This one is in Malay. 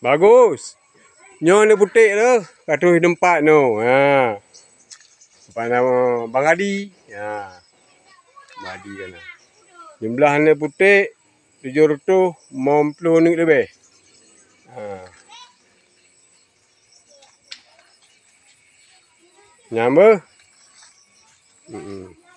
Bagus. Nyong dia putik tu. Kat tu tempat tu. Ha. Apa nama Bang Adi? Ha. Badi kan. Lah. Jumlah dia putik 750 ringgit lebih. Ha. Nyamba? Mm -mm.